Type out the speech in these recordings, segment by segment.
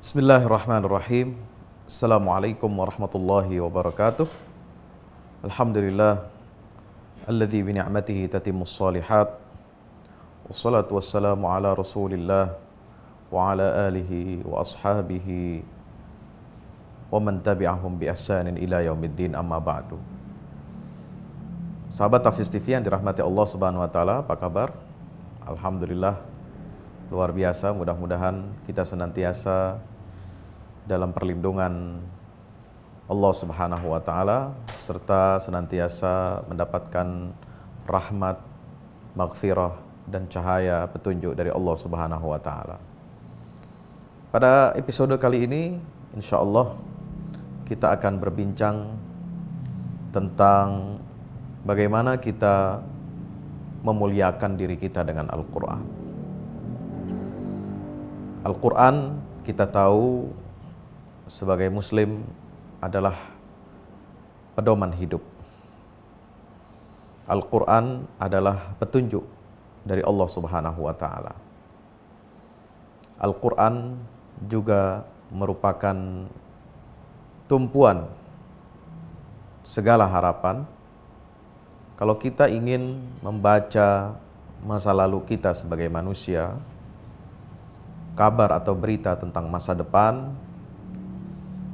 Bismillahirrahmanirrahim. Assalamualaikum warahmatullahi wabarakatuh. Alhamdulillah alladzi bi ni'matihi tatimmus shalihat. Wassalatu wassalamu ala Rasulillah wa ala alihi wa ashabihi wa man tabi'ahum bi ihsanin ila yaumiddin amma ba'du. Sahabat Tafis TV yang dirahmati Allah Subhanahu wa taala, apa kabar? Alhamdulillah luar biasa mudah-mudahan kita senantiasa dalam perlindungan Allah Subhanahu wa taala serta senantiasa mendapatkan rahmat, maghfirah dan cahaya petunjuk dari Allah Subhanahu wa taala. Pada episode kali ini insyaallah kita akan berbincang tentang bagaimana kita memuliakan diri kita dengan Al-Qur'an. Al-Qur'an kita tahu sebagai muslim adalah pedoman hidup. Al-Qur'an adalah petunjuk dari Allah Subhanahu wa taala. Al-Qur'an juga merupakan tumpuan segala harapan. Kalau kita ingin membaca masa lalu kita sebagai manusia, kabar atau berita tentang masa depan,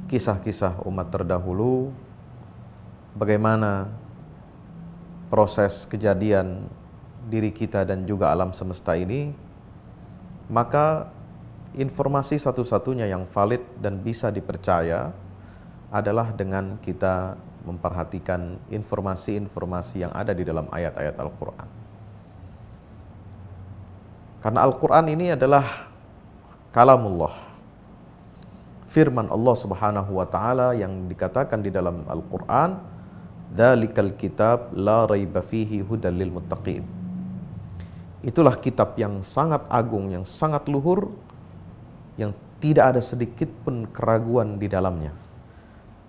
kisah-kisah umat terdahulu, bagaimana proses kejadian diri kita dan juga alam semesta ini, maka informasi satu-satunya yang valid dan bisa dipercaya adalah dengan kita memperhatikan informasi-informasi yang ada di dalam ayat-ayat Al-Quran. Karena Al-Quran ini adalah kalamullah, firman Allah Subhanahu wa taala yang dikatakan di dalam Al-Qur'an, "Dzalikal kitab la raiba fihi hudallil muttaqin." Itulah kitab yang sangat agung, yang sangat luhur yang tidak ada sedikit pun keraguan di dalamnya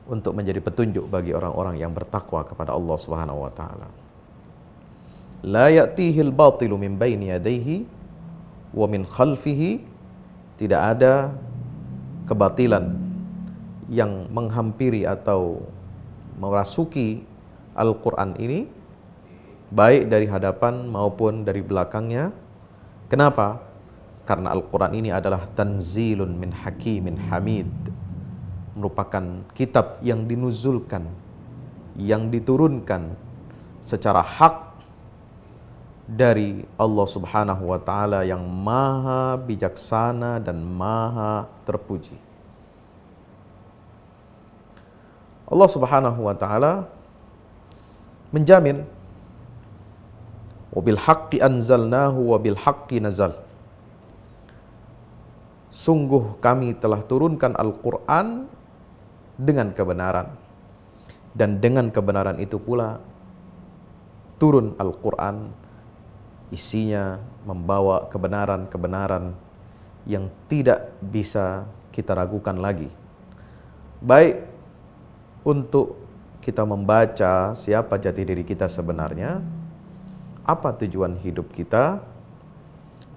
untuk menjadi petunjuk bagi orang-orang yang bertakwa kepada Allah Subhanahu wa taala. La ya'tihil batilu min baini yadayhi wa min khalfihi tidak ada kebatilan yang menghampiri atau merasuki Al-Quran ini, baik dari hadapan maupun dari belakangnya. Kenapa? Karena Al-Quran ini adalah tanzilun min hakimin hamid. Merupakan kitab yang dinuzulkan, yang diturunkan secara hak dari Allah Subhanahu wa taala yang maha bijaksana dan maha terpuji. Allah Subhanahu wa taala menjamin wabil haqqi anzalnahu wabil haqqi nazal. Sungguh kami telah turunkan Al-Qur'an dengan kebenaran dan dengan kebenaran itu pula turun Al-Qur'an isinya membawa kebenaran-kebenaran yang tidak bisa kita ragukan lagi. Baik untuk kita membaca siapa jati diri kita sebenarnya, apa tujuan hidup kita,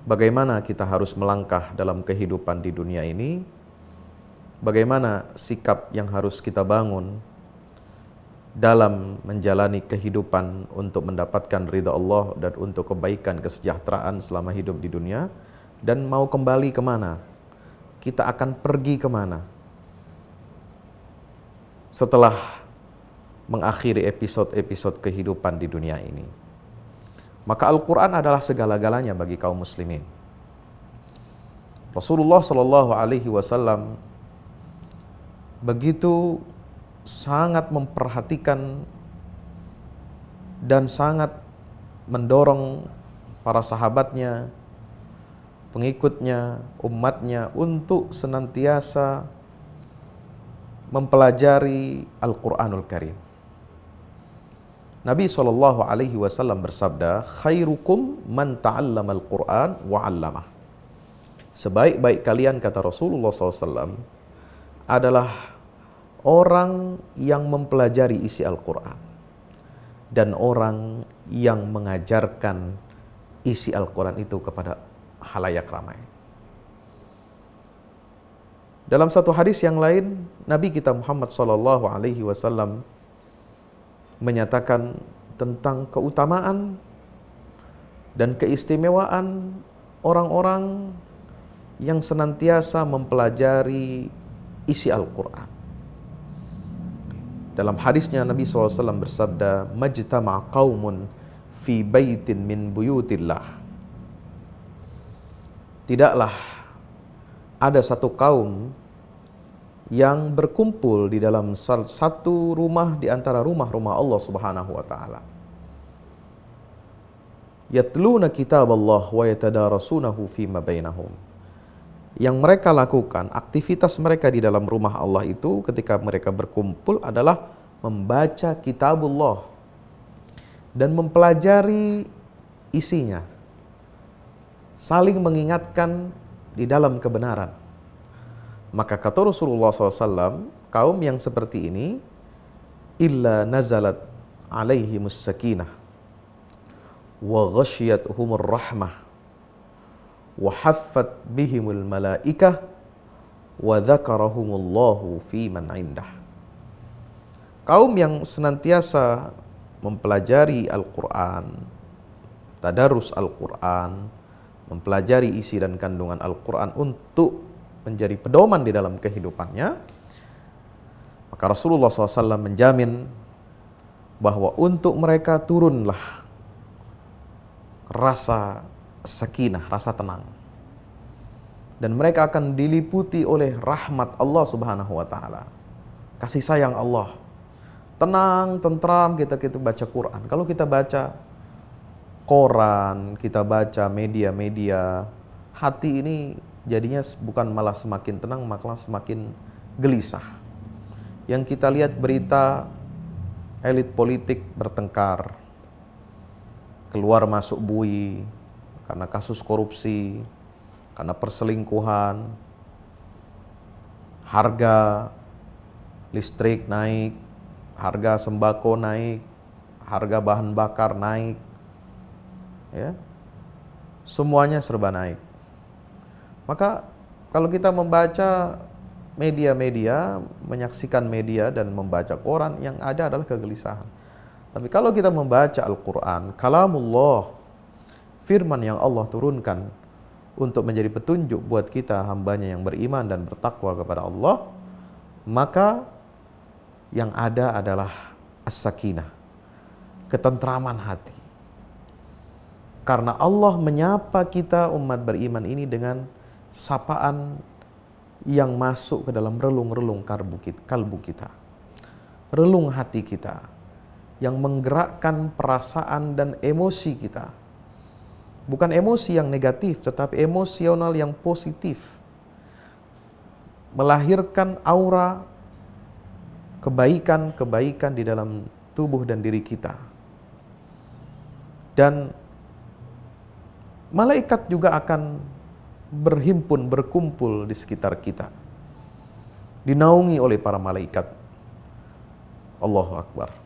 bagaimana kita harus melangkah dalam kehidupan di dunia ini, bagaimana sikap yang harus kita bangun dalam menjalani kehidupan untuk mendapatkan ridha Allah dan untuk kebaikan kesejahteraan selama hidup di dunia dan mau kembali kemana kita akan pergi kemana setelah mengakhiri episode-episode kehidupan di dunia ini maka Al-Quran adalah segala-galanya bagi kaum muslimin Rasulullah Shallallahu Alaihi Wasallam begitu sangat memperhatikan dan sangat mendorong para sahabatnya, pengikutnya, umatnya untuk senantiasa mempelajari Al-Qur'anul Karim. Nabi Shallallahu alaihi wasallam bersabda, "Khairukum man ta'allamal Qur'an wa 'allamah." Sebaik-baik kalian kata Rasulullah SAW adalah orang yang mempelajari isi Al-Quran dan orang yang mengajarkan isi Al-Quran itu kepada halayak ramai. Dalam satu hadis yang lain, Nabi kita Muhammad SAW menyatakan tentang keutamaan dan keistimewaan orang-orang yang senantiasa mempelajari isi Al-Quran. Dalam hadisnya Nabi SAW bersabda, Majtama qawmun fi baitin min buyutillah. Tidaklah ada satu kaum yang berkumpul di dalam satu rumah di antara rumah-rumah Allah Subhanahu wa taala. Yatluna kitab Allah wa yatadarasunahu ma bainahum yang mereka lakukan, aktivitas mereka di dalam rumah Allah itu ketika mereka berkumpul adalah membaca kitabullah dan mempelajari isinya. Saling mengingatkan di dalam kebenaran. Maka kata Rasulullah SAW, kaum yang seperti ini, illa nazalat alaihimus sakinah wa ghasyiyatuhumur rahmah وحفت بهم الملائكة وذكرهم الله في من عنده. Kaum yang senantiasa mempelajari Al-Qur'an, tadarus Al-Qur'an, mempelajari isi dan kandungan Al-Qur'an untuk menjadi pedoman di dalam kehidupannya, maka Rasulullah SAW menjamin bahwa untuk mereka turunlah rasa sakinah, rasa tenang. Dan mereka akan diliputi oleh rahmat Allah Subhanahu wa taala. Kasih sayang Allah. Tenang, tentram kita kita baca Quran. Kalau kita baca koran, kita baca media-media, hati ini jadinya bukan malah semakin tenang, malah semakin gelisah. Yang kita lihat berita elit politik bertengkar, keluar masuk bui, karena kasus korupsi, karena perselingkuhan, harga listrik naik, harga sembako naik, harga bahan bakar naik. Ya. Semuanya serba naik. Maka kalau kita membaca media-media, menyaksikan media dan membaca koran yang ada adalah kegelisahan. Tapi kalau kita membaca Al-Qur'an, kalamullah firman yang Allah turunkan untuk menjadi petunjuk buat kita hambanya yang beriman dan bertakwa kepada Allah, maka yang ada adalah as-sakinah, ketentraman hati. Karena Allah menyapa kita umat beriman ini dengan sapaan yang masuk ke dalam relung-relung kalbu kita. Relung hati kita yang menggerakkan perasaan dan emosi kita Bukan emosi yang negatif, tetapi emosional yang positif. Melahirkan aura kebaikan-kebaikan di dalam tubuh dan diri kita. Dan malaikat juga akan berhimpun, berkumpul di sekitar kita. Dinaungi oleh para malaikat. Allahu Akbar.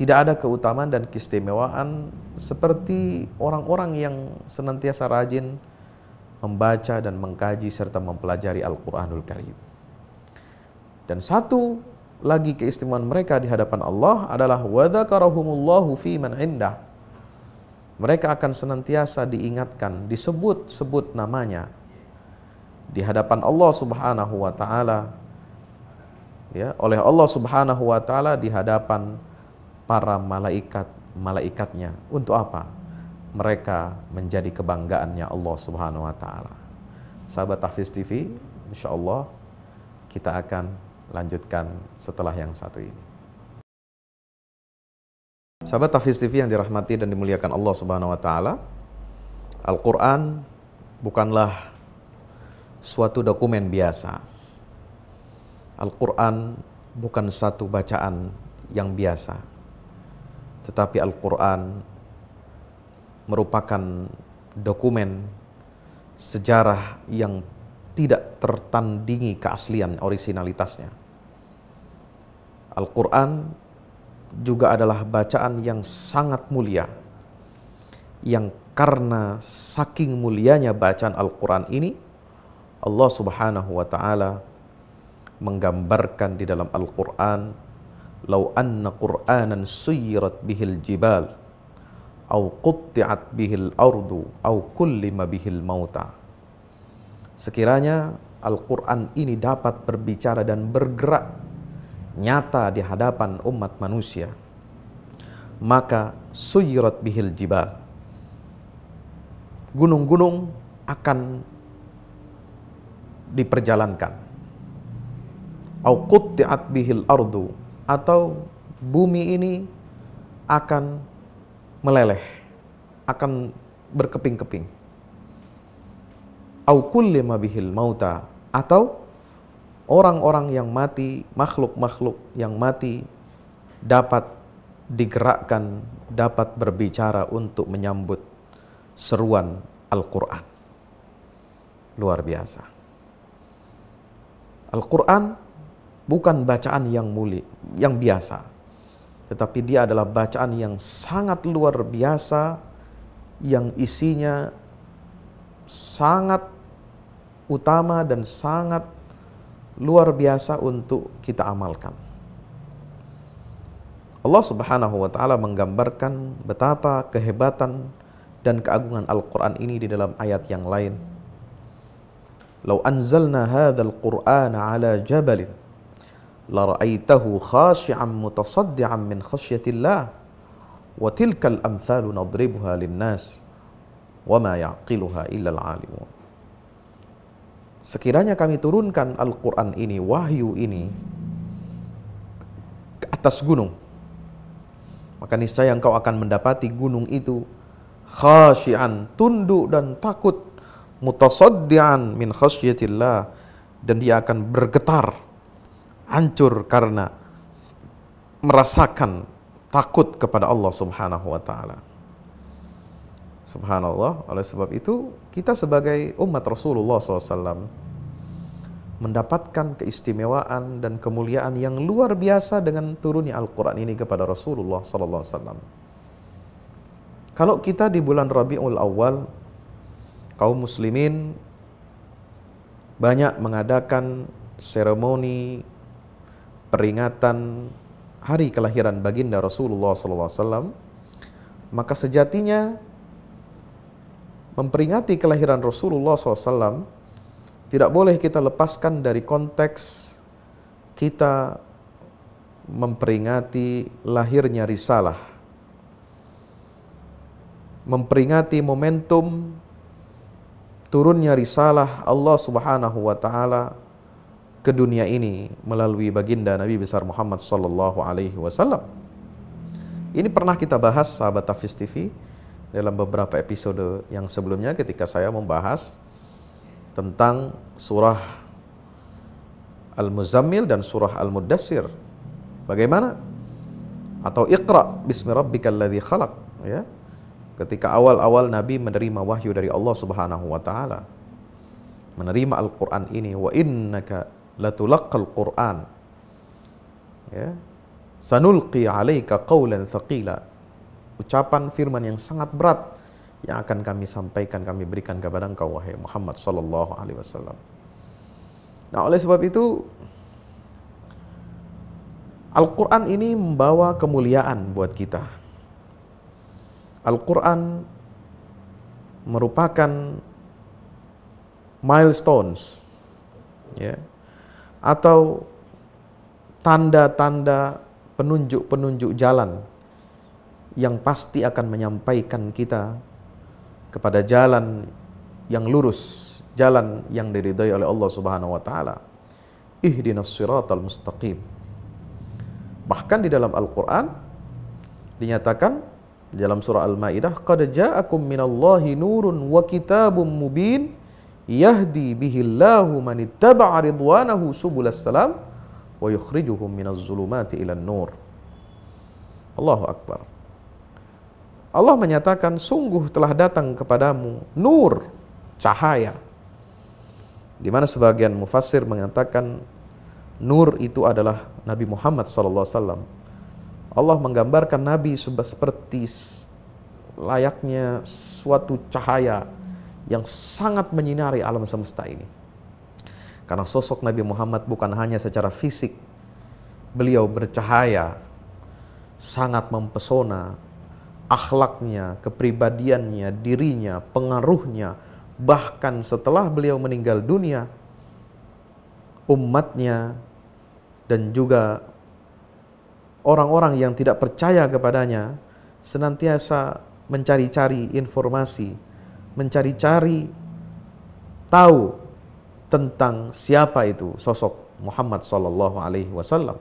Tidak ada keutamaan dan keistimewaan seperti orang-orang yang senantiasa rajin membaca dan mengkaji serta mempelajari Al-Quranul Karim. Dan satu lagi keistimewaan mereka di hadapan Allah adalah wadzakarahumullahu fi man indah. Mereka akan senantiasa diingatkan, disebut-sebut namanya di hadapan Allah Subhanahu wa taala. Ya, oleh Allah Subhanahu wa taala di hadapan para malaikat-malaikatnya. Untuk apa? Mereka menjadi kebanggaannya Allah Subhanahu wa taala. Sahabat Tafis TV, insya Allah kita akan lanjutkan setelah yang satu ini. Sahabat Tafis TV yang dirahmati dan dimuliakan Allah Subhanahu wa taala, Al-Qur'an bukanlah suatu dokumen biasa. Al-Qur'an bukan satu bacaan yang biasa. Tetapi Al-Quran merupakan dokumen sejarah yang tidak tertandingi keaslian orisinalitasnya. Al-Quran juga adalah bacaan yang sangat mulia, yang karena saking mulianya bacaan Al-Quran ini, Allah Subhanahu wa Ta'ala menggambarkan di dalam Al-Quran "Lau anna Qur'anan suyirat bihil jibal au qutti'at bihil ardu au kullima bihil mauta." Sekiranya Al-Qur'an ini dapat berbicara dan bergerak nyata di hadapan umat manusia, maka suyirat bihil jibal. Gunung-gunung akan diperjalankan. Au ti'at bihil ardu atau bumi ini akan meleleh, akan berkeping-keping. Au kullima bihil mauta atau orang-orang yang mati, makhluk-makhluk yang mati dapat digerakkan, dapat berbicara untuk menyambut seruan Al-Qur'an. Luar biasa. Al-Qur'an bukan bacaan yang muli, yang biasa. Tetapi dia adalah bacaan yang sangat luar biasa yang isinya sangat utama dan sangat luar biasa untuk kita amalkan. Allah Subhanahu wa taala menggambarkan betapa kehebatan dan keagungan Al-Qur'an ini di dalam ayat yang lain. "Lau anzalna hadzal Qur'ana 'ala jabalin lara'aitahu khashi'an mutasaddi'an min khasyatillah wa tilkal amthalu nadribuha linnas wa ma yaqiluha illa alimun Sekiranya kami turunkan Al-Quran ini, wahyu ini ke atas gunung, maka niscaya engkau akan mendapati gunung itu khasyian, tunduk dan takut, mutasaddian min khasyiatillah, dan dia akan bergetar hancur karena merasakan takut kepada Allah Subhanahu wa taala. Subhanallah, oleh sebab itu kita sebagai umat Rasulullah SAW mendapatkan keistimewaan dan kemuliaan yang luar biasa dengan turunnya Al-Quran ini kepada Rasulullah SAW. Kalau kita di bulan Rabiul Awal, kaum muslimin banyak mengadakan seremoni peringatan hari kelahiran baginda Rasulullah SAW, maka sejatinya memperingati kelahiran Rasulullah SAW tidak boleh kita lepaskan dari konteks kita memperingati lahirnya risalah, memperingati momentum turunnya risalah Allah Subhanahu wa taala ke dunia ini melalui baginda Nabi besar Muhammad sallallahu alaihi wasallam. Ini pernah kita bahas sahabat Tafis TV dalam beberapa episode yang sebelumnya ketika saya membahas tentang surah Al-Muzammil dan surah Al-Muddassir. Bagaimana? Atau Iqra bismi rabbikal ladzi khalaq, ya. Ketika awal-awal Nabi menerima wahyu dari Allah Subhanahu wa taala. Menerima Al-Qur'an ini wa innaka al Qur'an. Ya. Sanulqi 'alaika qawlan thaqila. Ucapan firman yang sangat berat yang akan kami sampaikan, kami berikan kepada engkau wahai Muhammad sallallahu alaihi wasallam. Nah, oleh sebab itu Al-Qur'an ini membawa kemuliaan buat kita. Al-Qur'an merupakan milestones ya atau tanda-tanda penunjuk-penunjuk jalan yang pasti akan menyampaikan kita kepada jalan yang lurus, jalan yang diridhai oleh Allah Subhanahu wa taala. Ihdinas siratal mustaqim. Bahkan di dalam Al-Qur'an dinyatakan di dalam surah Al-Maidah qad ja'akum minallahi nurun wa kitabum mubin yahdi bihillahu manittaba'a ridwanahu subulas salam wa yukhrijuhum minaz zulumati ila nur. Allahu Akbar. Allah menyatakan sungguh telah datang kepadamu nur, cahaya. Di mana sebagian mufassir mengatakan nur itu adalah Nabi Muhammad SAW. Allah menggambarkan Nabi seperti layaknya suatu cahaya yang sangat menyinari alam semesta ini. Karena sosok Nabi Muhammad bukan hanya secara fisik, beliau bercahaya, sangat mempesona, akhlaknya, kepribadiannya, dirinya, pengaruhnya, bahkan setelah beliau meninggal dunia, umatnya dan juga orang-orang yang tidak percaya kepadanya senantiasa mencari-cari informasi mencari-cari tahu tentang siapa itu sosok Muhammad Sallallahu Alaihi Wasallam.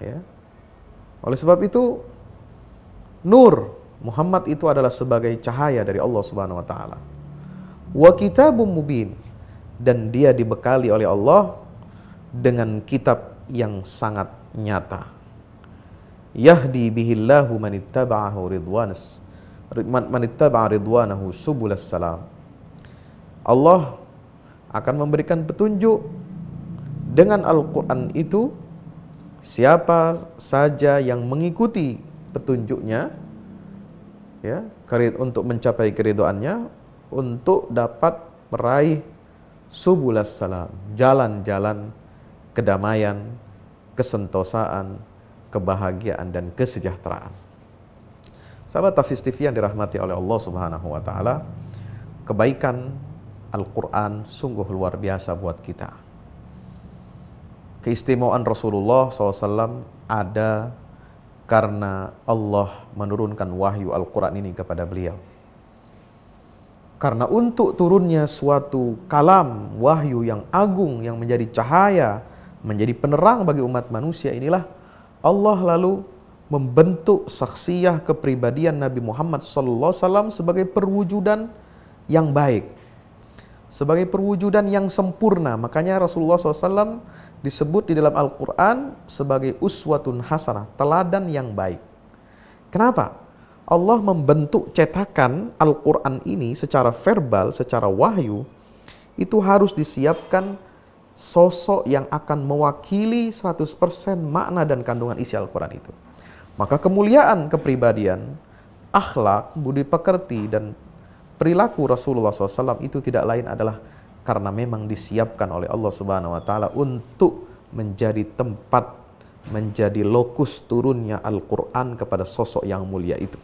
Ya. Oleh sebab itu, Nur Muhammad itu adalah sebagai cahaya dari Allah Subhanahu Wa Taala. Wa kitabum mubin dan dia dibekali oleh Allah dengan kitab yang sangat nyata. Yahdi bihillahu man ridwanas ridwanahu subulas salam. Allah akan memberikan petunjuk dengan Al-Qur'an itu siapa saja yang mengikuti petunjuknya ya, untuk mencapai keridoannya untuk dapat meraih subulas salam, jalan-jalan kedamaian, kesentosaan, kebahagiaan dan kesejahteraan. Sahabat TV yang dirahmati oleh Allah Subhanahu wa taala, kebaikan Al-Qur'an sungguh luar biasa buat kita. Keistimewaan Rasulullah SAW ada karena Allah menurunkan wahyu Al-Quran ini kepada beliau. Karena untuk turunnya suatu kalam wahyu yang agung yang menjadi cahaya, menjadi penerang bagi umat manusia inilah Allah lalu membentuk saksiyah kepribadian Nabi Muhammad SAW sebagai perwujudan yang baik, sebagai perwujudan yang sempurna. Makanya Rasulullah SAW disebut di dalam Al-Quran sebagai uswatun hasanah, teladan yang baik. Kenapa? Allah membentuk cetakan Al-Quran ini secara verbal, secara wahyu, itu harus disiapkan sosok yang akan mewakili 100% makna dan kandungan isi Al-Quran itu. Maka kemuliaan kepribadian, akhlak, budi pekerti, dan perilaku Rasulullah SAW itu tidak lain adalah karena memang disiapkan oleh Allah Subhanahu wa taala untuk menjadi tempat menjadi lokus turunnya Al-Qur'an kepada sosok yang mulia itu.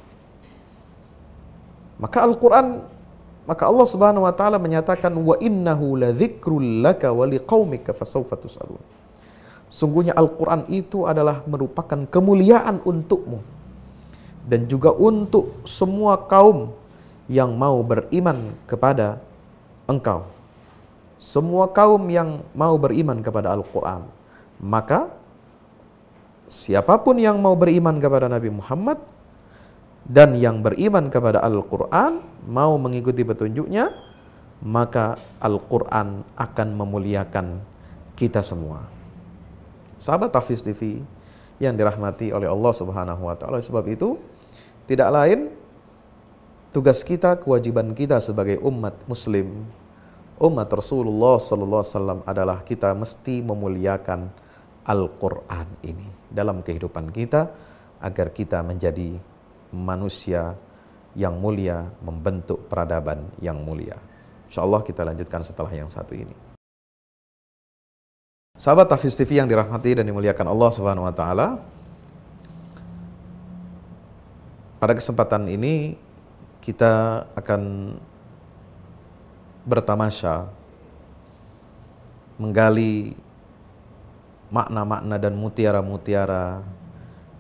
Maka Al-Qur'an maka Allah Subhanahu wa taala menyatakan wa innahu laka wa liqaumika fasawfa tusalun. Sungguhnya Al-Quran itu adalah merupakan kemuliaan untukmu dan juga untuk semua kaum yang mau beriman kepada engkau. Semua kaum yang mau beriman kepada Al-Quran. Maka siapapun yang mau beriman kepada Nabi Muhammad dan yang beriman kepada Al-Quran mau mengikuti petunjuknya, maka Al-Quran akan memuliakan kita semua sahabat Tafis TV yang dirahmati oleh Allah Subhanahu wa taala. Sebab itu tidak lain tugas kita, kewajiban kita sebagai umat muslim, umat Rasulullah sallallahu alaihi wasallam adalah kita mesti memuliakan Al-Qur'an ini dalam kehidupan kita agar kita menjadi manusia yang mulia, membentuk peradaban yang mulia. Insya kita lanjutkan setelah yang satu ini. Sahabat Tafis TV yang dirahmati dan dimuliakan Allah Subhanahu wa taala. Pada kesempatan ini kita akan bertamasya menggali makna-makna dan mutiara-mutiara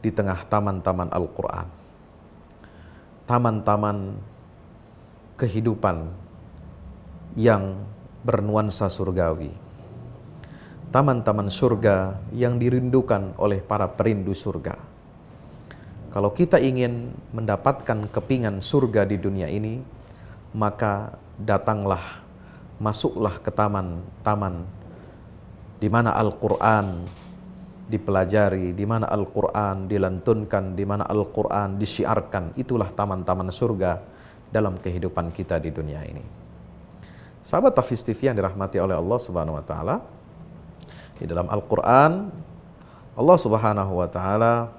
di tengah taman-taman Al-Qur'an. Taman-taman kehidupan yang bernuansa surgawi taman-taman surga yang dirindukan oleh para perindu surga. Kalau kita ingin mendapatkan kepingan surga di dunia ini, maka datanglah, masuklah ke taman-taman di mana Al-Quran dipelajari, di mana Al-Quran dilantunkan, di mana Al-Quran disiarkan. Itulah taman-taman surga dalam kehidupan kita di dunia ini. Sahabat Tafis TV yang dirahmati oleh Allah Subhanahu wa Ta'ala, di dalam Al-Quran, Allah Subhanahu wa Ta'ala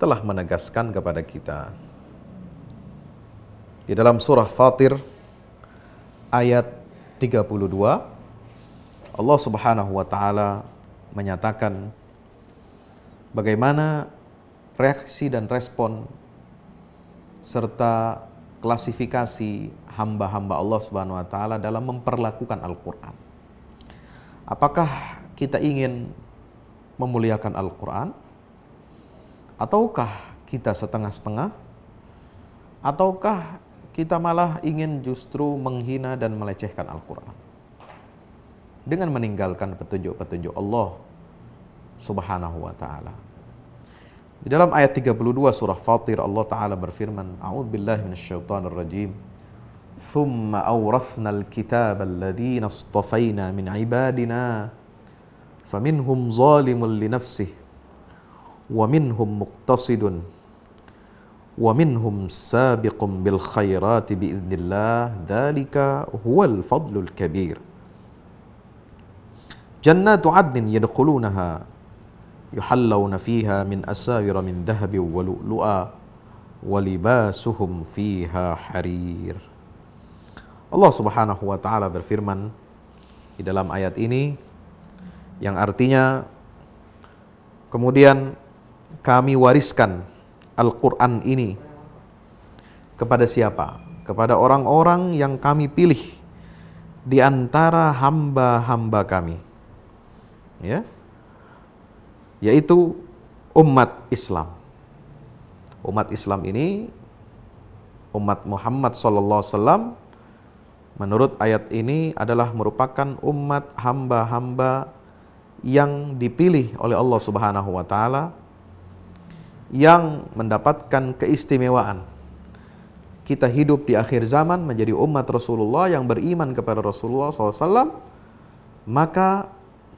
telah menegaskan kepada kita di dalam surah Fatir ayat 32 Allah Subhanahu wa taala menyatakan bagaimana reaksi dan respon serta klasifikasi hamba-hamba Allah Subhanahu wa taala dalam memperlakukan Al-Qur'an. Apakah kita ingin memuliakan Al-Quran? Ataukah kita setengah-setengah? Ataukah kita malah ingin justru menghina dan melecehkan Al-Quran? Dengan meninggalkan petunjuk-petunjuk Allah subhanahu wa ta'ala. Di dalam ayat 32 surah Fatir Allah Ta'ala berfirman, A'udzubillahiminasyaitonirrajim. rajim ثم أورثنا الكتاب الذين اصطفينا من عبادنا فمنهم ظالم لنفسه ومنهم مقتصد ومنهم سابق بالخيرات بإذن الله ذلك هو الفضل الكبير جنات عدن يدخلونها يحلون فيها من أساير من ذهب ولؤلؤا ولباسهم فيها حرير Allah Subhanahu wa taala berfirman di dalam ayat ini yang artinya kemudian kami wariskan Al-Qur'an ini kepada siapa? Kepada orang-orang yang kami pilih di antara hamba-hamba kami. Ya. Yaitu umat Islam. Umat Islam ini umat Muhammad sallallahu alaihi wasallam menurut ayat ini adalah merupakan umat hamba-hamba yang dipilih oleh Allah Subhanahu wa taala yang mendapatkan keistimewaan. Kita hidup di akhir zaman menjadi umat Rasulullah yang beriman kepada Rasulullah SAW, maka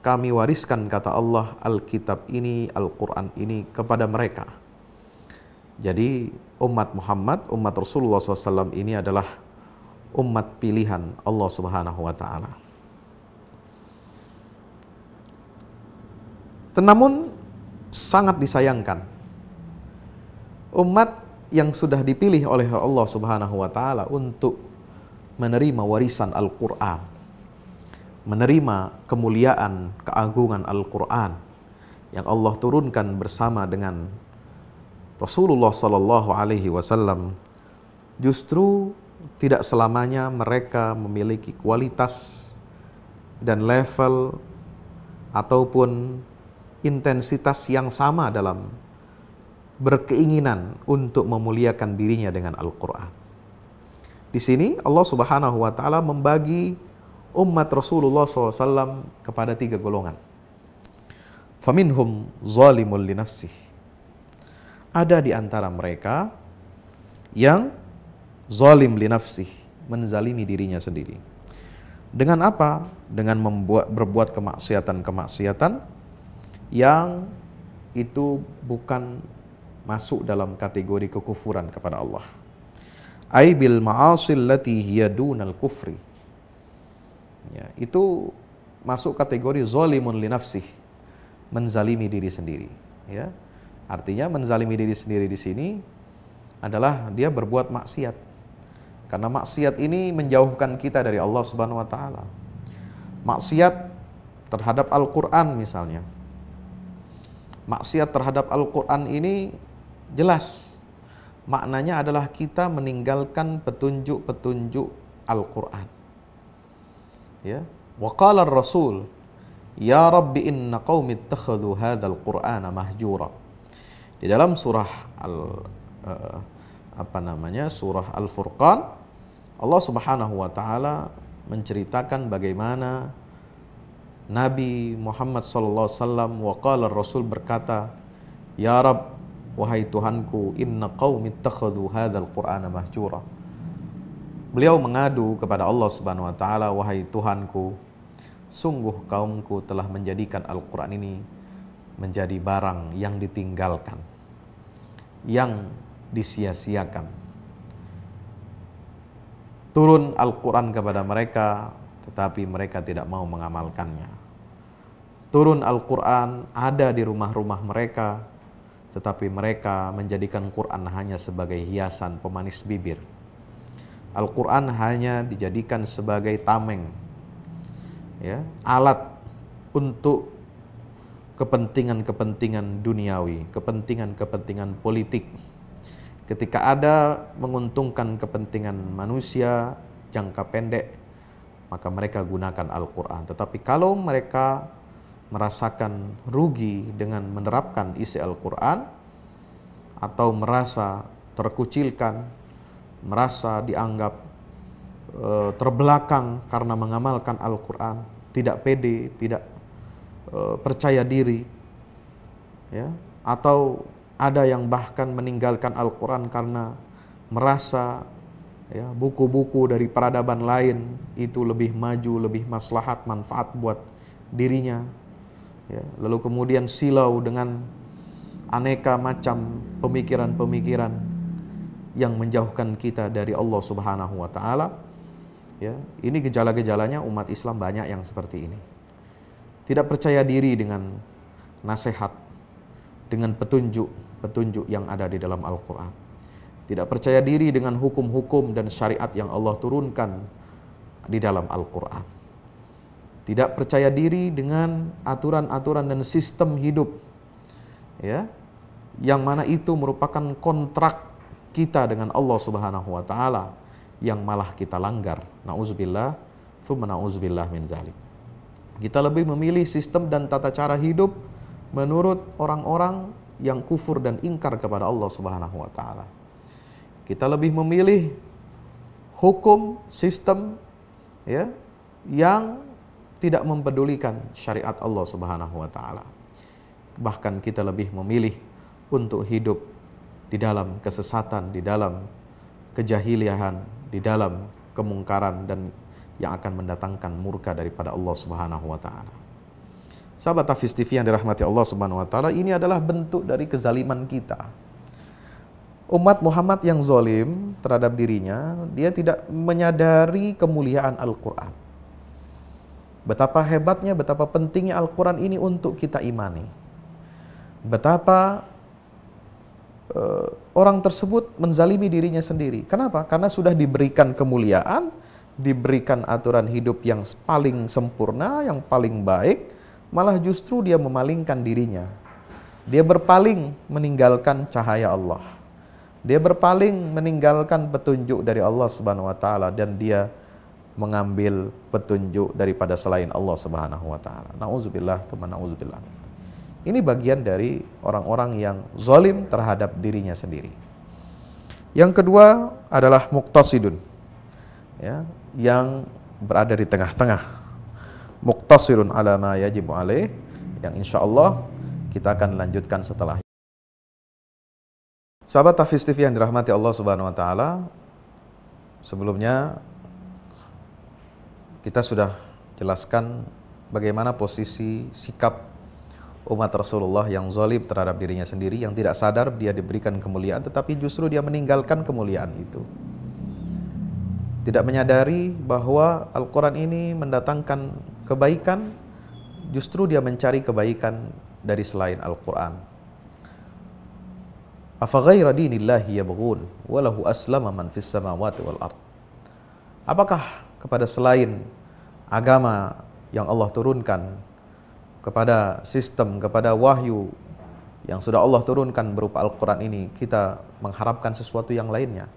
kami wariskan kata Allah Alkitab ini, Al-Quran ini kepada mereka. Jadi umat Muhammad, umat Rasulullah SAW ini adalah umat pilihan Allah Subhanahu wa taala. Namun sangat disayangkan umat yang sudah dipilih oleh Allah Subhanahu wa taala untuk menerima warisan Al-Qur'an. Menerima kemuliaan, keagungan Al-Qur'an yang Allah turunkan bersama dengan Rasulullah sallallahu alaihi wasallam justru tidak selamanya mereka memiliki kualitas dan level ataupun intensitas yang sama dalam berkeinginan untuk memuliakan dirinya dengan Al-Qur'an. Di sini Allah Subhanahu wa taala membagi umat Rasulullah SAW kepada tiga golongan. Faminhum zalimul linafsih. Ada di antara mereka yang zalim li nafsih, menzalimi dirinya sendiri. Dengan apa? Dengan membuat berbuat kemaksiatan-kemaksiatan yang itu bukan masuk dalam kategori kekufuran kepada Allah. Aibil ma'asil lati hiya kufri. Ya, itu masuk kategori zalimun li nafsih, menzalimi diri sendiri, ya. Artinya menzalimi diri sendiri di sini adalah dia berbuat maksiat karena maksiat ini menjauhkan kita dari Allah Subhanahu wa taala. Maksiat terhadap Al-Qur'an misalnya. Maksiat terhadap Al-Qur'an ini jelas maknanya adalah kita meninggalkan petunjuk-petunjuk Al-Qur'an. Ya, waqala Rasul, "Ya Rabbi inna qaumi ittakhadhu hadzal Qur'ana mahjura." Di dalam surah Al uh, apa namanya? Surah Al-Furqan Allah Subhanahu wa taala menceritakan bagaimana Nabi Muhammad sallallahu alaihi wasallam waqala Rasul berkata, "Ya Rabb, wahai Tuhanku, inna qaumi ittakhadhu hadzal Qur'ana mahjura." Beliau mengadu kepada Allah Subhanahu wa taala, "Wahai Tuhanku, sungguh kaumku telah menjadikan Al-Qur'an ini menjadi barang yang ditinggalkan, yang disia-siakan." turun Al-Quran kepada mereka, tetapi mereka tidak mau mengamalkannya. Turun Al-Quran ada di rumah-rumah mereka, tetapi mereka menjadikan Quran hanya sebagai hiasan pemanis bibir. Al-Quran hanya dijadikan sebagai tameng, ya, alat untuk kepentingan-kepentingan duniawi, kepentingan-kepentingan politik, Ketika ada menguntungkan kepentingan manusia jangka pendek, maka mereka gunakan Al-Quran. Tetapi kalau mereka merasakan rugi dengan menerapkan isi Al-Quran, atau merasa terkucilkan, merasa dianggap e, terbelakang karena mengamalkan Al-Quran, tidak pede, tidak e, percaya diri, ya, atau ada yang bahkan meninggalkan Al-Quran karena merasa ya, buku-buku dari peradaban lain itu lebih maju, lebih maslahat, manfaat buat dirinya. Ya, lalu kemudian silau dengan aneka macam pemikiran-pemikiran yang menjauhkan kita dari Allah Subhanahu wa taala. Ya, ini gejala-gejalanya umat Islam banyak yang seperti ini. Tidak percaya diri dengan nasihat dengan petunjuk-petunjuk yang ada di dalam Al-Quran. Tidak percaya diri dengan hukum-hukum dan syariat yang Allah turunkan di dalam Al-Quran. Tidak percaya diri dengan aturan-aturan dan sistem hidup ya yang mana itu merupakan kontrak kita dengan Allah Subhanahu wa taala yang malah kita langgar. Nauzubillah, tsumma nauzubillah min zalik. Kita lebih memilih sistem dan tata cara hidup menurut orang-orang yang kufur dan ingkar kepada Allah Subhanahu wa taala. Kita lebih memilih hukum sistem ya yang tidak mempedulikan syariat Allah Subhanahu wa taala. Bahkan kita lebih memilih untuk hidup di dalam kesesatan, di dalam kejahiliahan, di dalam kemungkaran dan yang akan mendatangkan murka daripada Allah Subhanahu wa taala. Sahabat Tafis TV yang dirahmati Allah Subhanahu wa taala, ini adalah bentuk dari kezaliman kita. Umat Muhammad yang zalim terhadap dirinya, dia tidak menyadari kemuliaan Al-Quran. Betapa hebatnya, betapa pentingnya Al-Quran ini untuk kita imani. Betapa uh, orang tersebut menzalimi dirinya sendiri. Kenapa? Karena sudah diberikan kemuliaan, diberikan aturan hidup yang paling sempurna, yang paling baik, malah justru dia memalingkan dirinya. Dia berpaling meninggalkan cahaya Allah. Dia berpaling meninggalkan petunjuk dari Allah Subhanahu wa taala dan dia mengambil petunjuk daripada selain Allah Subhanahu wa taala. Nauzubillah, teman nauzubillah. Ini bagian dari orang-orang yang zalim terhadap dirinya sendiri. Yang kedua adalah muktasidun. Ya, yang berada di tengah-tengah muktasirun ala ma yajibu alaih yang insya Allah kita akan lanjutkan setelah Sahabat Tafis TV yang dirahmati Allah Subhanahu wa taala, sebelumnya kita sudah jelaskan bagaimana posisi sikap umat Rasulullah yang zalim terhadap dirinya sendiri yang tidak sadar dia diberikan kemuliaan tetapi justru dia meninggalkan kemuliaan itu. Tidak menyadari bahwa Al-Qur'an ini mendatangkan Kebaikan justru dia mencari kebaikan dari selain Al-Qur'an. Afaghaira dinillahi yabghun walahu aslama man fis samawati wal ard. Apakah kepada selain agama yang Allah turunkan kepada sistem, kepada wahyu yang sudah Allah turunkan berupa Al-Quran ini, kita mengharapkan sesuatu yang lainnya.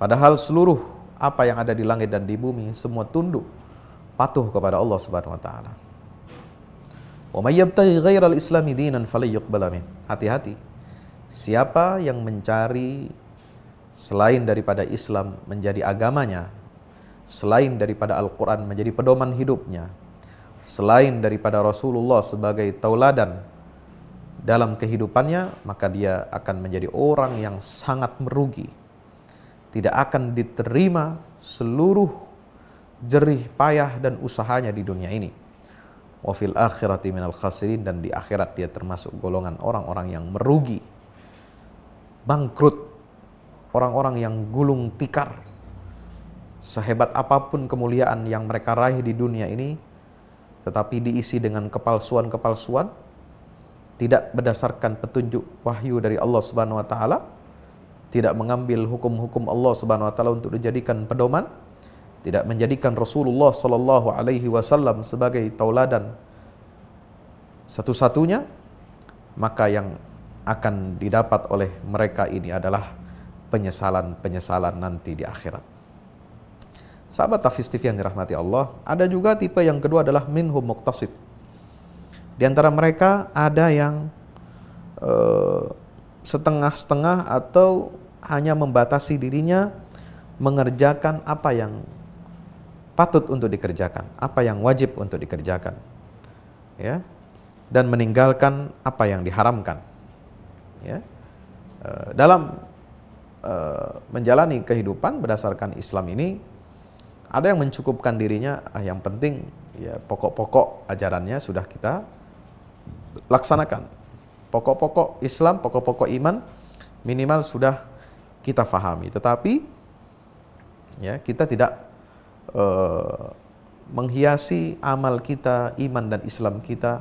Padahal seluruh apa yang ada di langit dan di bumi semua tunduk patuh kepada Allah Subhanahu wa taala. Wa may yabtaghi ghairal islami dinan falyuqbal min. Hati-hati. Siapa yang mencari selain daripada Islam menjadi agamanya, selain daripada Al-Qur'an menjadi pedoman hidupnya, selain daripada Rasulullah sebagai tauladan dalam kehidupannya, maka dia akan menjadi orang yang sangat merugi. Tidak akan diterima seluruh jerih payah dan usahanya di dunia ini. Wafil akhirati minal khasirin dan di akhirat dia termasuk golongan orang-orang yang merugi, bangkrut, orang-orang yang gulung tikar. Sehebat apapun kemuliaan yang mereka raih di dunia ini, tetapi diisi dengan kepalsuan-kepalsuan, tidak berdasarkan petunjuk wahyu dari Allah Subhanahu wa taala, tidak mengambil hukum-hukum Allah Subhanahu wa taala untuk dijadikan pedoman, tidak menjadikan Rasulullah Sallallahu Alaihi Wasallam sebagai tauladan satu-satunya, maka yang akan didapat oleh mereka ini adalah penyesalan-penyesalan nanti di akhirat. Sahabat TV yang dirahmati Allah, ada juga tipe yang kedua adalah minhum muktasid. Di antara mereka ada yang eh, setengah-setengah atau hanya membatasi dirinya mengerjakan apa yang patut untuk dikerjakan, apa yang wajib untuk dikerjakan. Ya. Dan meninggalkan apa yang diharamkan. Ya. E, dalam e, menjalani kehidupan berdasarkan Islam ini ada yang mencukupkan dirinya, ah, yang penting ya pokok-pokok ajarannya sudah kita laksanakan. Pokok-pokok Islam, pokok-pokok iman minimal sudah kita fahami. Tetapi ya kita tidak Eh, menghiasi amal kita, iman dan Islam kita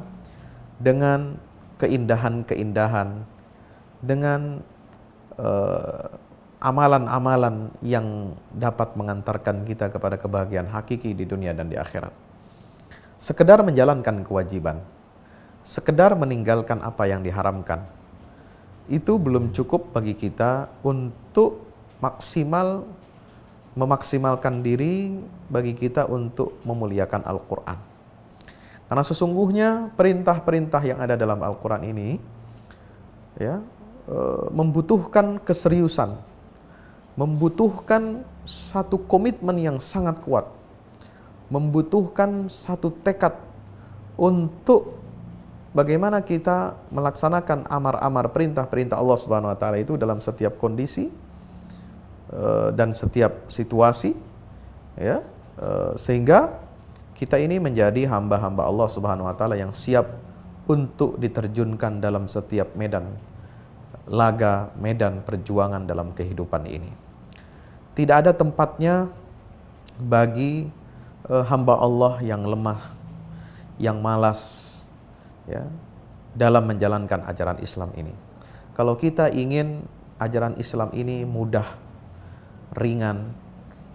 dengan keindahan-keindahan, dengan eh, amalan-amalan uh, amalan -amalan yang dapat mengantarkan kita kepada kebahagiaan hakiki di dunia dan di akhirat. Sekedar menjalankan kewajiban, sekedar meninggalkan apa yang diharamkan, itu belum cukup bagi kita untuk maksimal memaksimalkan diri bagi kita untuk memuliakan Al-Quran. Karena sesungguhnya perintah-perintah yang ada dalam Al-Quran ini ya, e, membutuhkan keseriusan, membutuhkan satu komitmen yang sangat kuat, membutuhkan satu tekad untuk bagaimana kita melaksanakan amar-amar perintah-perintah Allah Subhanahu wa taala itu dalam setiap kondisi Eh, dan setiap situasi ya eh, sehingga kita ini menjadi hamba-hamba Allah Subhanahu wa taala yang siap untuk diterjunkan dalam setiap medan laga medan perjuangan dalam kehidupan ini. Tidak ada tempatnya bagi eh, hamba Allah yang lemah, yang malas ya dalam menjalankan ajaran Islam ini. Kalau kita ingin ajaran Islam ini mudah ringan.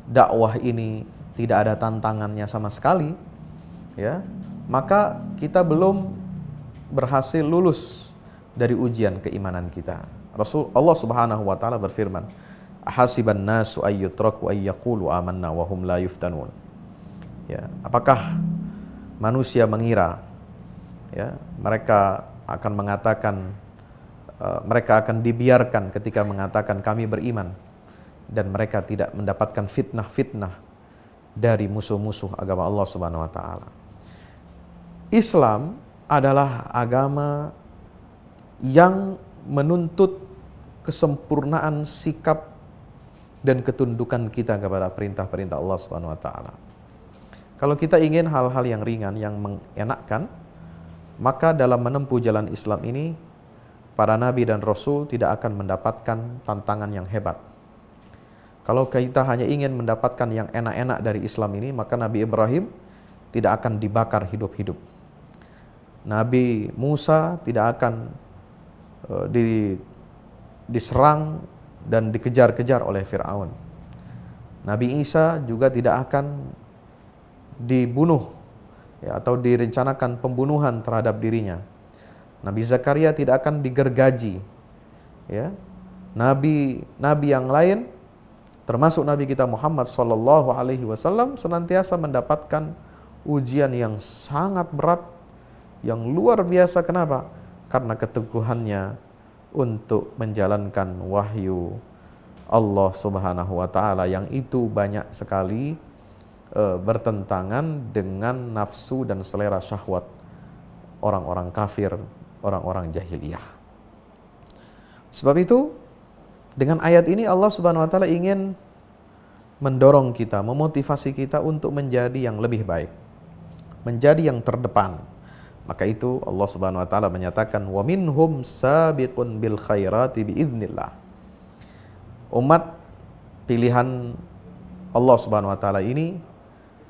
Dakwah ini tidak ada tantangannya sama sekali, ya. Maka kita belum berhasil lulus dari ujian keimanan kita. Rasul Allah Subhanahu wa taala berfirman, "Hasiban nasu ayyutraku ayyaqulu amanna wa hum la yuftanun." Ya, apakah manusia mengira ya, mereka akan mengatakan uh, mereka akan dibiarkan ketika mengatakan kami beriman dan mereka tidak mendapatkan fitnah-fitnah dari musuh-musuh agama Allah Subhanahu wa taala. Islam adalah agama yang menuntut kesempurnaan sikap dan ketundukan kita kepada perintah-perintah Allah Subhanahu wa taala. Kalau kita ingin hal-hal yang ringan yang mengenakkan, maka dalam menempuh jalan Islam ini para nabi dan rasul tidak akan mendapatkan tantangan yang hebat kalau kita hanya ingin mendapatkan yang enak-enak dari Islam ini, maka Nabi Ibrahim tidak akan dibakar hidup-hidup. Nabi Musa tidak akan e, di, diserang dan dikejar-kejar oleh Firaun. Nabi Isa juga tidak akan dibunuh ya, atau direncanakan pembunuhan terhadap dirinya. Nabi Zakaria tidak akan digergaji. Ya. Nabi nabi yang lain termasuk Nabi kita Muhammad Shallallahu Alaihi Wasallam senantiasa mendapatkan ujian yang sangat berat, yang luar biasa. Kenapa? Karena keteguhannya untuk menjalankan wahyu Allah Subhanahu Wa Taala yang itu banyak sekali e, bertentangan dengan nafsu dan selera syahwat orang-orang kafir, orang-orang jahiliyah. Sebab itu dengan ayat ini Allah Subhanahu wa taala ingin mendorong kita, memotivasi kita untuk menjadi yang lebih baik, menjadi yang terdepan. Maka itu Allah Subhanahu wa taala menyatakan wa minhum sabiqun bil khairati biiznillah. Umat pilihan Allah Subhanahu wa taala ini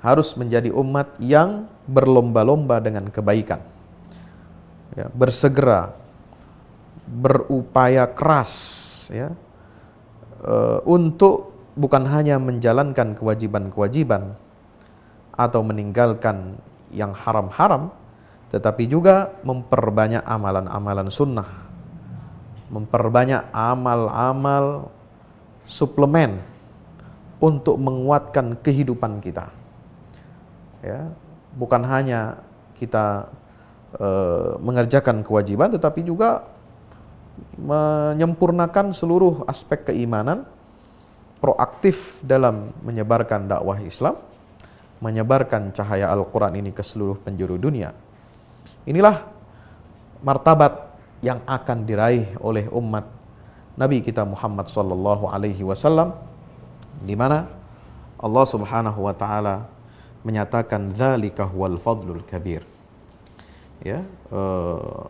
harus menjadi umat yang berlomba-lomba dengan kebaikan. Ya, bersegera berupaya keras ya e, untuk bukan hanya menjalankan kewajiban-kewajiban atau meninggalkan yang haram-haram, tetapi juga memperbanyak amalan-amalan sunnah, memperbanyak amal-amal suplemen untuk menguatkan kehidupan kita. Ya, bukan hanya kita e, mengerjakan kewajiban, tetapi juga menyempurnakan seluruh aspek keimanan proaktif dalam menyebarkan dakwah Islam, menyebarkan cahaya Al-Quran ini ke seluruh penjuru dunia. Inilah martabat yang akan diraih oleh umat Nabi kita Muhammad Sallallahu Alaihi Wasallam, di mana Allah Subhanahu Wa Taala menyatakan dzalika wal fadlul kabir. Ya, eh,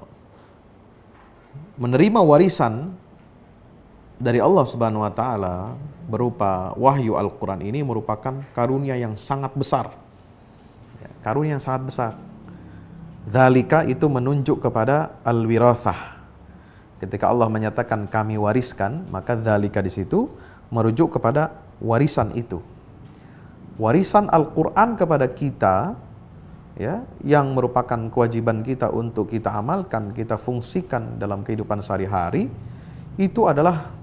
menerima warisan dari Allah Subhanahu Wa Taala berupa wahyu Al-Quran ini merupakan karunia yang sangat besar. Ya, karunia yang sangat besar. Zalika itu menunjuk kepada al-wirathah. Ketika Allah menyatakan kami wariskan, maka zalika di situ merujuk kepada warisan itu. Warisan Al-Quran kepada kita ya, yang merupakan kewajiban kita untuk kita amalkan, kita fungsikan dalam kehidupan sehari-hari, itu adalah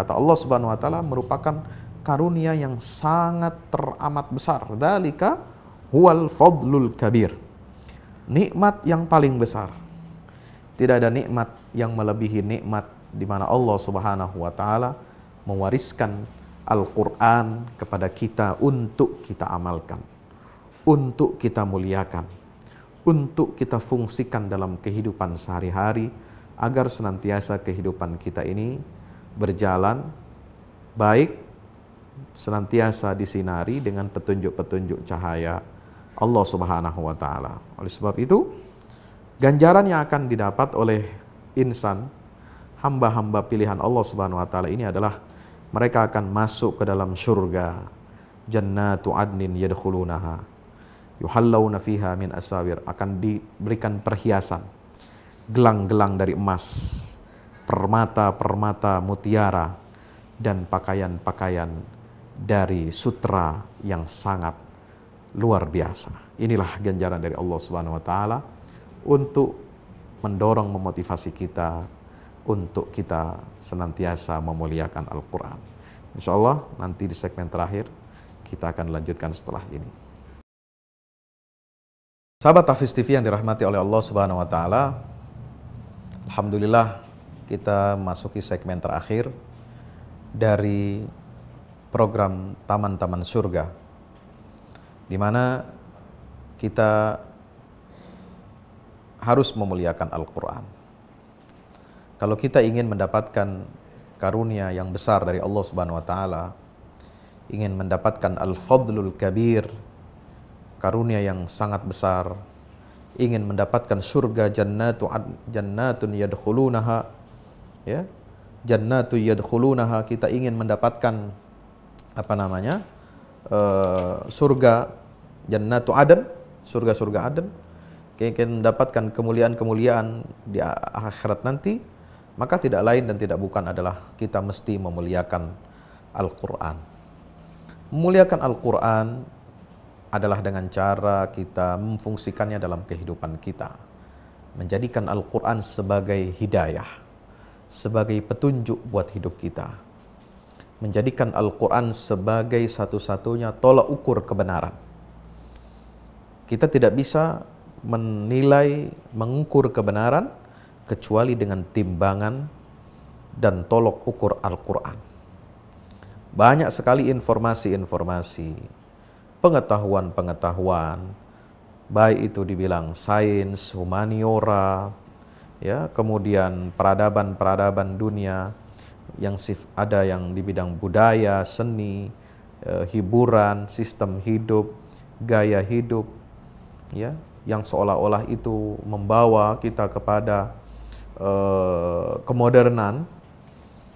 kata Allah Subhanahu wa taala merupakan karunia yang sangat teramat besar. Dalika huwal fadlul kabir. Nikmat yang paling besar. Tidak ada nikmat yang melebihi nikmat di mana Allah Subhanahu wa taala mewariskan Al-Qur'an kepada kita untuk kita amalkan, untuk kita muliakan, untuk kita fungsikan dalam kehidupan sehari-hari agar senantiasa kehidupan kita ini berjalan baik senantiasa disinari dengan petunjuk-petunjuk cahaya Allah Subhanahu wa taala. Oleh sebab itu, ganjaran yang akan didapat oleh insan hamba-hamba pilihan Allah Subhanahu wa taala ini adalah mereka akan masuk ke dalam surga jannatu adnin yadkhulunaha yuhallawna fiha min asawir akan diberikan perhiasan gelang-gelang dari emas permata-permata mutiara, dan pakaian-pakaian dari sutra yang sangat luar biasa. Inilah ganjaran dari Allah Subhanahu wa taala untuk mendorong memotivasi kita untuk kita senantiasa memuliakan Al-Qur'an. Insya Allah nanti di segmen terakhir kita akan lanjutkan setelah ini. Sahabat Tafis TV yang dirahmati oleh Allah Subhanahu wa taala. Alhamdulillah kita masuki segmen terakhir dari program Taman-Taman Surga, di mana kita harus memuliakan Al-Quran. Kalau kita ingin mendapatkan karunia yang besar dari Allah Subhanahu wa Ta'ala, ingin mendapatkan Al-Fadlul Kabir, karunia yang sangat besar, ingin mendapatkan surga jannatu jannatun yadkhulunaha ya jannatu yadkhulunaha kita ingin mendapatkan apa namanya uh, surga jannatu aden surga-surga aden ingin mendapatkan kemuliaan-kemuliaan di akhirat nanti maka tidak lain dan tidak bukan adalah kita mesti memuliakan Al-Qur'an memuliakan Al-Qur'an adalah dengan cara kita memfungsikannya dalam kehidupan kita menjadikan Al-Qur'an sebagai hidayah sebagai petunjuk buat hidup kita. Menjadikan Al-Quran sebagai satu-satunya tolak ukur kebenaran. Kita tidak bisa menilai, mengukur kebenaran kecuali dengan timbangan dan tolok ukur Al-Quran. Banyak sekali informasi-informasi, pengetahuan-pengetahuan, baik itu dibilang sains, humaniora, ya kemudian peradaban-peradaban dunia yang ada yang di bidang budaya, seni, eh, hiburan, sistem hidup, gaya hidup ya yang seolah-olah itu membawa kita kepada e, kemodernan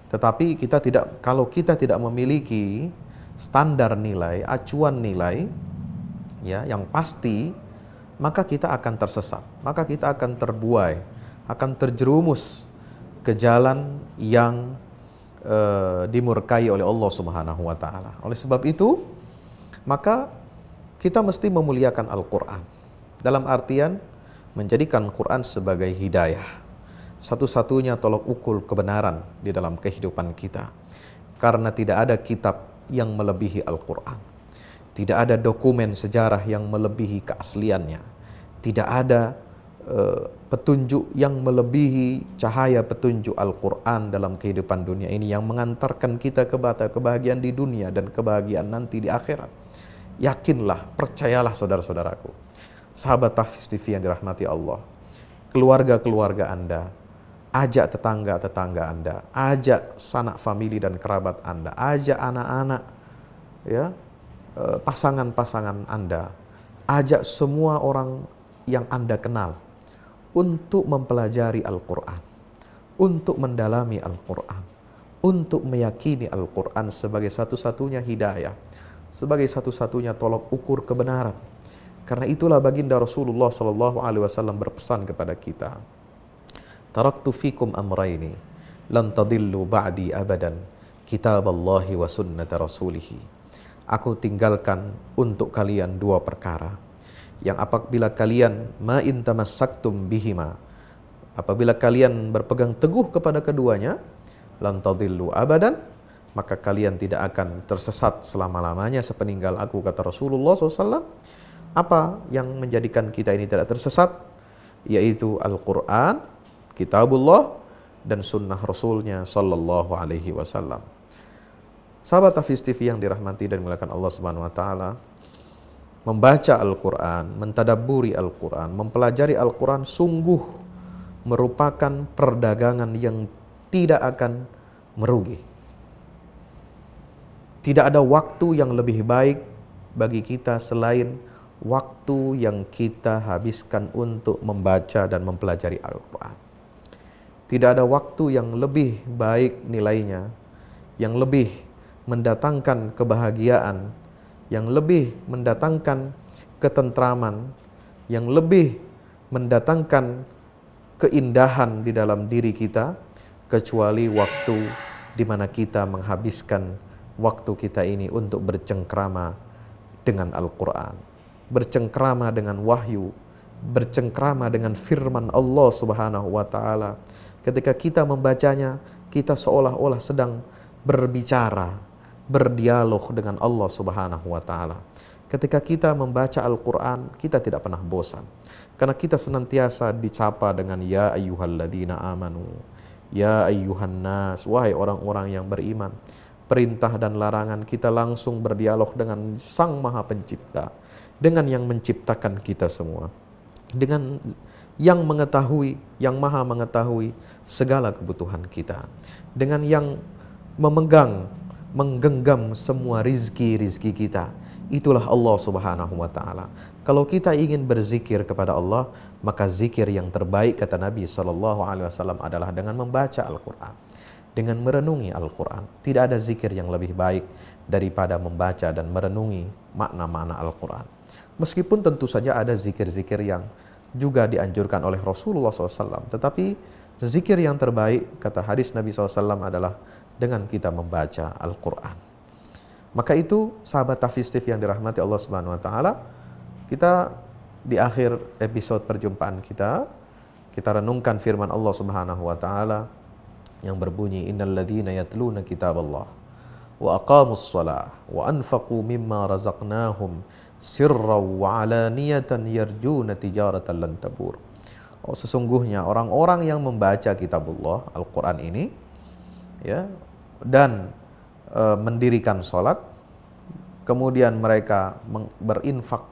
tetapi kita tidak kalau kita tidak memiliki standar nilai, acuan nilai ya yang pasti maka kita akan tersesat, maka kita akan terbuai akan terjerumus ke jalan yang e, dimurkai oleh Allah Subhanahu wa taala. Oleh sebab itu, maka kita mesti memuliakan Al-Qur'an. Dalam artian menjadikan Quran sebagai hidayah. Satu-satunya tolok ukur kebenaran di dalam kehidupan kita. Karena tidak ada kitab yang melebihi Al-Qur'an. Tidak ada dokumen sejarah yang melebihi keasliannya. Tidak ada eh, petunjuk yang melebihi cahaya petunjuk Al-Quran dalam kehidupan dunia ini yang mengantarkan kita kepada kebahagiaan di dunia dan kebahagiaan nanti di akhirat. Yakinlah, percayalah saudara-saudaraku. Sahabat Tafis TV yang dirahmati Allah, keluarga-keluarga Anda, ajak tetangga-tetangga Anda, ajak sanak famili dan kerabat Anda, ajak anak-anak, ya eh, pasangan-pasangan Anda, ajak semua orang yang Anda kenal untuk mempelajari Al-Quran, untuk mendalami Al-Quran, untuk meyakini Al-Quran sebagai satu-satunya hidayah, sebagai satu-satunya tolok ukur kebenaran. Karena itulah baginda Rasulullah SAW Alaihi Wasallam berpesan kepada kita, taraktu fikum amraini, lan tadillu ba'di abadan, kitab Allahi wa sunnata rasulihi. Aku tinggalkan untuk kalian dua perkara yang apabila kalian ma'in tamassaktum bihima apabila kalian berpegang teguh kepada keduanya lantau dilu abadan maka kalian tidak akan tersesat selama-lamanya sepeninggal aku kata Rasulullah SAW apa yang menjadikan kita ini tidak tersesat yaitu Al-Quran kitabullah dan sunnah Rasulnya Sallallahu Alaihi Wasallam sahabat Hafiz TV yang dirahmati dan dimuliakan Allah Subhanahu Wa Taala membaca Al-Quran, mentadaburi Al-Quran, mempelajari Al-Quran sungguh merupakan perdagangan yang tidak akan merugi. Tidak ada waktu yang lebih baik bagi kita selain waktu yang kita habiskan untuk membaca dan mempelajari Al-Quran. Tidak ada waktu yang lebih baik nilainya, yang lebih mendatangkan kebahagiaan yang lebih mendatangkan ketentraman, yang lebih mendatangkan keindahan di dalam diri kita, kecuali waktu di mana kita menghabiskan waktu kita ini untuk bercengkrama dengan Al-Quran, bercengkrama dengan wahyu, bercengkrama dengan firman Allah Subhanahu wa Ta'ala. Ketika kita membacanya, kita seolah-olah sedang berbicara berdialog dengan Allah Subhanahu wa taala. Ketika kita membaca Al-Qur'an, kita tidak pernah bosan. Karena kita senantiasa dicapa dengan ya ayyuhalladzina amanu, ya ayyuhan nas, wahai orang-orang yang beriman. Perintah dan larangan kita langsung berdialog dengan Sang Maha Pencipta, dengan yang menciptakan kita semua. Dengan yang mengetahui, yang maha mengetahui segala kebutuhan kita. Dengan yang memegang menggenggam semua rizki-rizki kita. Itulah Allah Subhanahu wa taala. Kalau kita ingin berzikir kepada Allah, maka zikir yang terbaik kata Nabi saw adalah dengan membaca Al-Qur'an, dengan merenungi Al-Qur'an. Tidak ada zikir yang lebih baik daripada membaca dan merenungi makna-makna Al-Qur'an. Meskipun tentu saja ada zikir-zikir yang juga dianjurkan oleh Rasulullah SAW, tetapi zikir yang terbaik kata hadis Nabi SAW adalah dengan kita membaca Al-Quran. Maka itu sahabat tafistif yang dirahmati Allah Subhanahu Wa Taala, kita di akhir episode perjumpaan kita, kita renungkan firman Allah Subhanahu Wa Taala yang berbunyi Innalladzina yatluna kitab Allah wa aqamus salah wa anfaqu mimma razaqnahum sirra wa alaniyatan yarjuna tijaratan lan tabur. Oh, sesungguhnya orang-orang yang membaca kitabullah Al-Qur'an ini ya dan e, mendirikan sholat kemudian mereka berinfak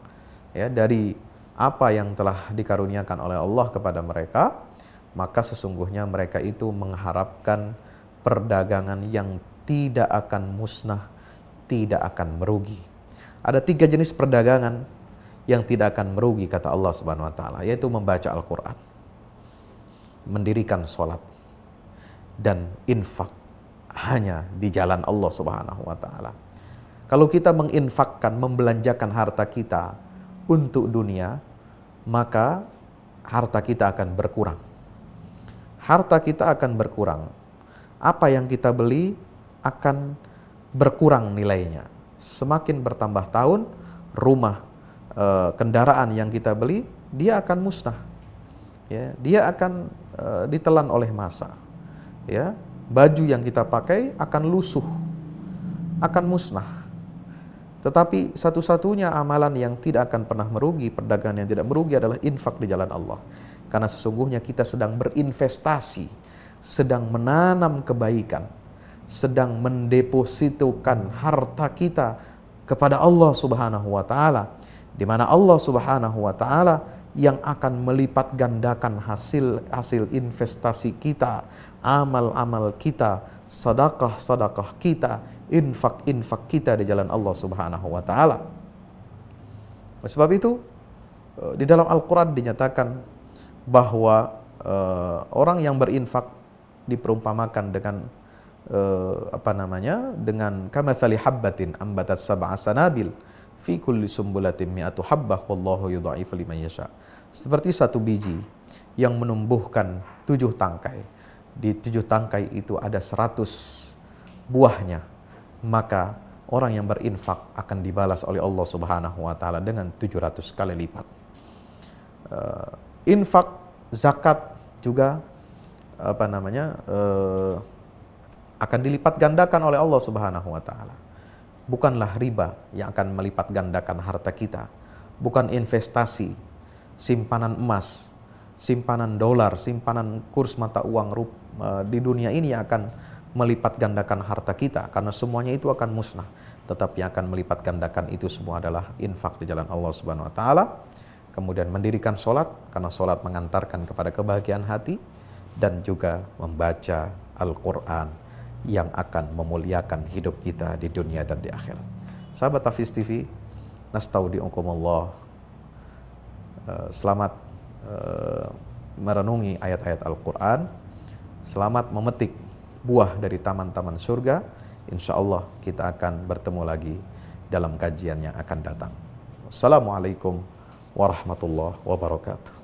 ya dari apa yang telah dikaruniakan oleh Allah kepada mereka maka sesungguhnya mereka itu mengharapkan perdagangan yang tidak akan musnah tidak akan merugi ada tiga jenis perdagangan yang tidak akan merugi kata Allah Subhanahu wa taala yaitu membaca Al-Qur'an mendirikan sholat dan infak hanya di jalan Allah Subhanahu wa taala. Kalau kita menginfakkan, membelanjakan harta kita untuk dunia, maka harta kita akan berkurang. Harta kita akan berkurang. Apa yang kita beli akan berkurang nilainya. Semakin bertambah tahun, rumah, eh, kendaraan yang kita beli, dia akan musnah. Ya, dia akan eh, ditelan oleh masa. Ya, baju yang kita pakai akan lusuh, akan musnah. Tetapi satu-satunya amalan yang tidak akan pernah merugi, perdagangan yang tidak merugi adalah infak di jalan Allah. Karena sesungguhnya kita sedang berinvestasi, sedang menanam kebaikan, sedang mendepositukan harta kita kepada Allah Subhanahu wa taala, di mana Allah Subhanahu wa taala yang akan melipat gandakan hasil hasil investasi kita amal-amal kita, sedekah-sedekah kita, infak-infak kita di jalan Allah Subhanahu wa taala. Oleh sebab itu eh, di dalam Al-Qur'an dinyatakan bahwa uh, orang yang berinfak diperumpamakan dengan uh, apa namanya? dengan kamatsali habbatin ambatat sab'a sanabil fi kulli sumbulatin mi'atu habbah wallahu yudha'ifu liman yasha. Seperti satu biji yang menumbuhkan tujuh tangkai di tujuh tangkai itu ada seratus buahnya, maka orang yang berinfak akan dibalas oleh Allah Subhanahu wa taala dengan tujuh ratus kali lipat. Uh, infak zakat juga apa namanya? Uh, akan dilipat gandakan oleh Allah Subhanahu wa taala. Bukanlah riba yang akan melipat gandakan harta kita. Bukan investasi, simpanan emas, simpanan dolar, simpanan kurs mata uang rupiah di dunia ini akan melipat gandakan harta kita karena semuanya itu akan musnah tetapi yang akan melipat gandakan itu semua adalah infak di jalan Allah Subhanahu wa taala kemudian mendirikan sholat karena sholat mengantarkan kepada kebahagiaan hati dan juga membaca Al-Quran yang akan memuliakan hidup kita di dunia dan di akhirat. Sahabat Tafis TV, nastaudiukumullah. Eh, selamat eh, merenungi ayat-ayat Al-Quran Selamat memetik buah dari taman-taman surga. Insya Allah kita akan bertemu lagi dalam kajian yang akan datang. Assalamualaikum warahmatullahi wabarakatuh.